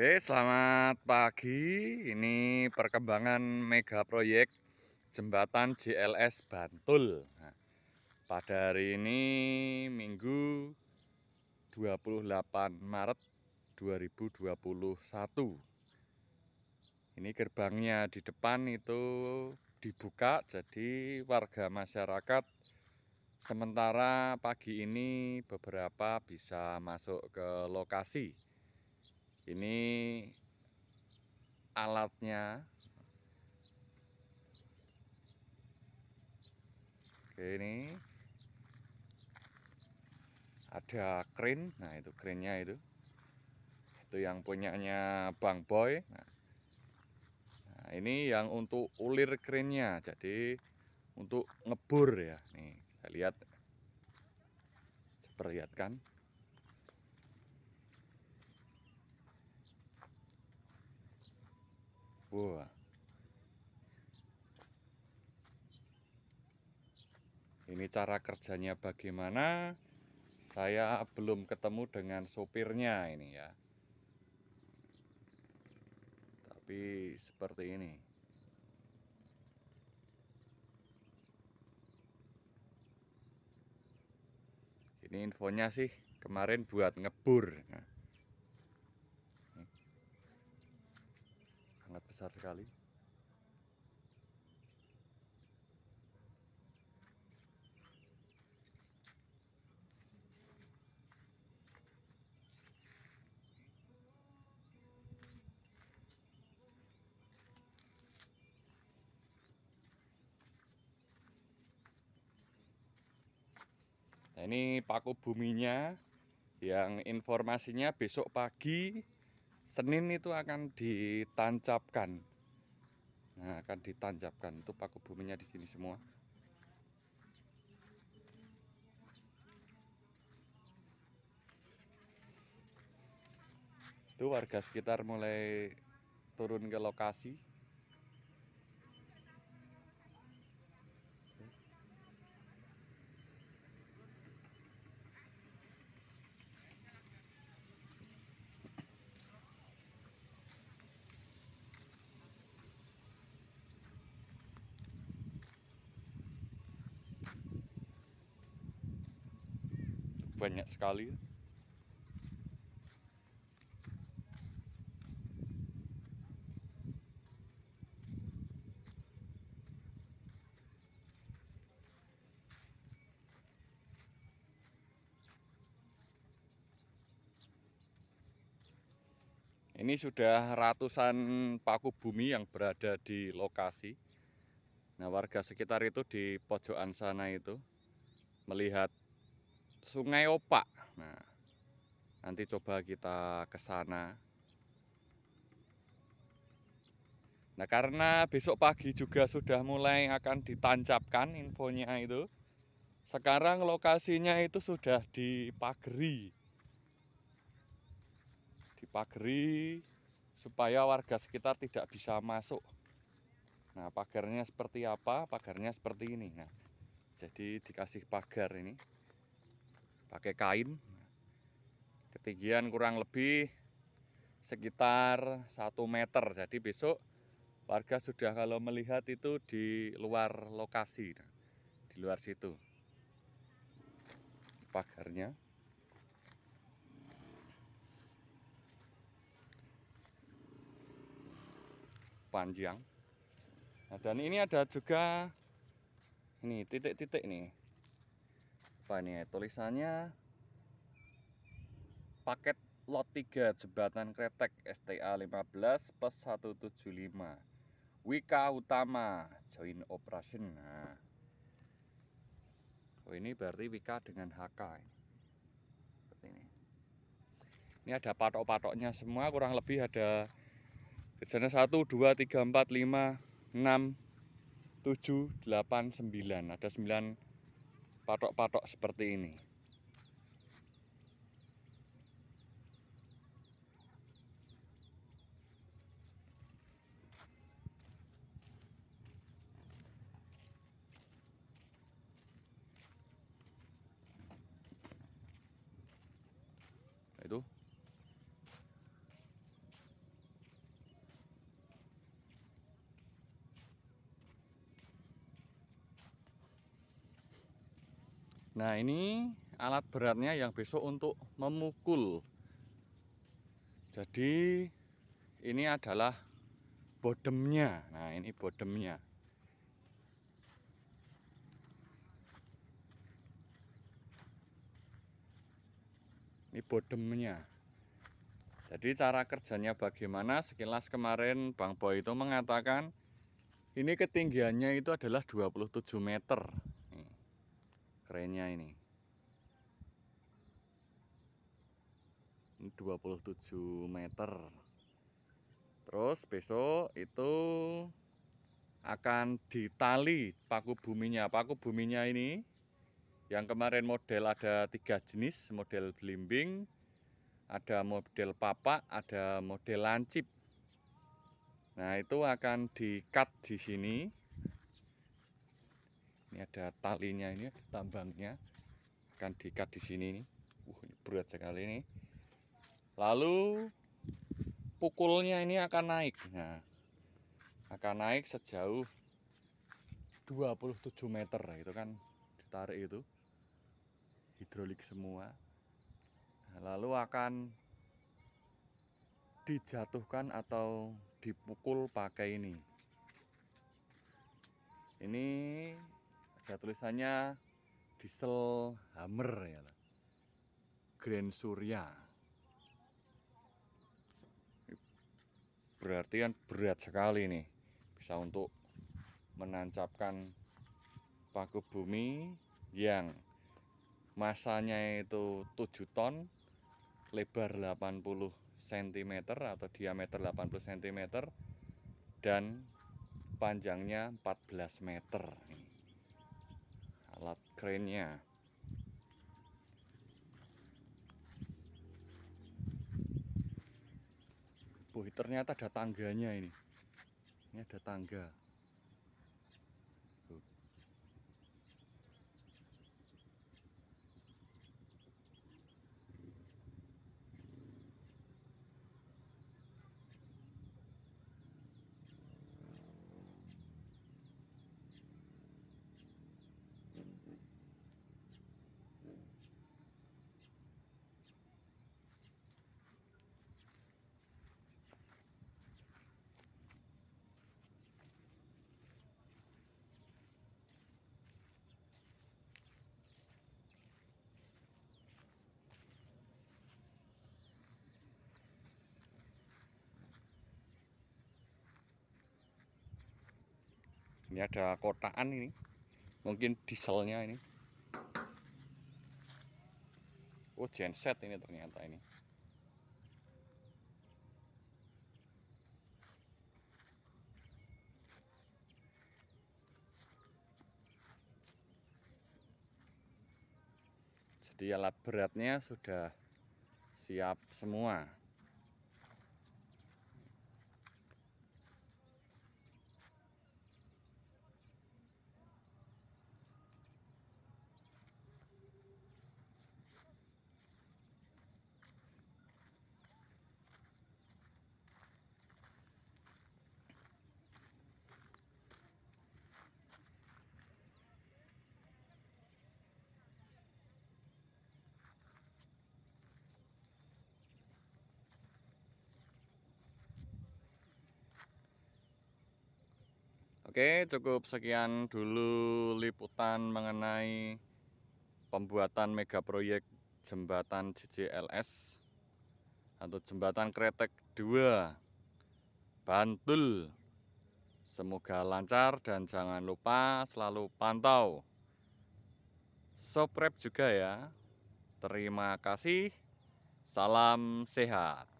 Oke, selamat pagi. Ini perkembangan mega proyek jembatan JLS Bantul. Nah, pada hari ini Minggu 28 Maret 2021. Ini gerbangnya di depan itu dibuka jadi warga masyarakat sementara pagi ini beberapa bisa masuk ke lokasi ini alatnya. Oke, ini ada crane. Nah, itu crane-nya itu. Itu yang punyanya Bang Boy. Nah, nah ini yang untuk ulir crane-nya. jadi untuk ngebur ya. Nih, saya lihat, saya perlihatkan. Buah, Ini cara kerjanya bagaimana? Saya belum ketemu dengan sopirnya ini ya. Tapi seperti ini. Ini infonya sih kemarin buat ngebur. besar sekali nah, ini paku buminya yang informasinya besok pagi Senin itu akan ditancapkan. Nah, akan ditancapkan. Itu paku buminya di sini semua. Itu warga sekitar mulai turun ke lokasi banyak sekali Ini sudah ratusan paku bumi yang berada di lokasi. Nah, warga sekitar itu di pojokan sana itu melihat Sungai Opak. Nah, nanti coba kita ke sana. Nah, karena besok pagi juga sudah mulai akan ditancapkan infonya itu. Sekarang lokasinya itu sudah dipageri. Dipageri supaya warga sekitar tidak bisa masuk. Nah, pagarnya seperti apa? Pagarnya seperti ini. Nah, jadi dikasih pagar ini pakai kain ketinggian kurang lebih sekitar satu meter jadi besok warga sudah kalau melihat itu di luar lokasi di luar situ pagarnya panjang nah, dan ini ada juga ini titik-titik nih apa ini ya tulisannya paket lot 3 jembatan kretek STA 15 plus 175 Wika Utama join operation nah oh ini berarti Wika dengan HK ini seperti ini ini ada patok-patoknya semua kurang lebih ada jenisnya 1 2 3 4 5 6 7 8 9 ada 9 patok-patok seperti ini Nah ini alat beratnya yang besok untuk memukul. Jadi ini adalah bodemnya. Nah ini bodemnya. Ini bodemnya. Jadi cara kerjanya bagaimana? Sekilas kemarin Bang Boy itu mengatakan ini ketinggiannya itu adalah 27 meter kerennya ini ini 27 meter terus besok itu akan ditali paku buminya paku buminya ini yang kemarin model ada tiga jenis model belimbing ada model papak ada model lancip nah itu akan di cut di sini ini ada talinya ini tambangnya akan diikat di sini nih uh berat sekali ini lalu pukulnya ini akan naik nah akan naik sejauh 27 meter nah, itu kan ditarik itu hidrolik semua nah, lalu akan dijatuhkan atau dipukul pakai ini ini ada tulisannya diesel hammer ya Grand Surya berarti kan berat sekali nih bisa untuk menancapkan paku bumi yang masanya itu 7 ton lebar 80 cm atau diameter 80 cm dan panjangnya 14 meter ini kerennya buh ternyata ada tangganya ini ini ada tangga ini ada kotaan ini mungkin dieselnya ini oh genset ini ternyata ini jadi alat beratnya sudah siap semua Oke, cukup sekian dulu liputan mengenai pembuatan mega proyek jembatan CCLS atau jembatan Kretek 2 Bantul. Semoga lancar dan jangan lupa selalu pantau. Subscribe juga ya. Terima kasih. Salam sehat.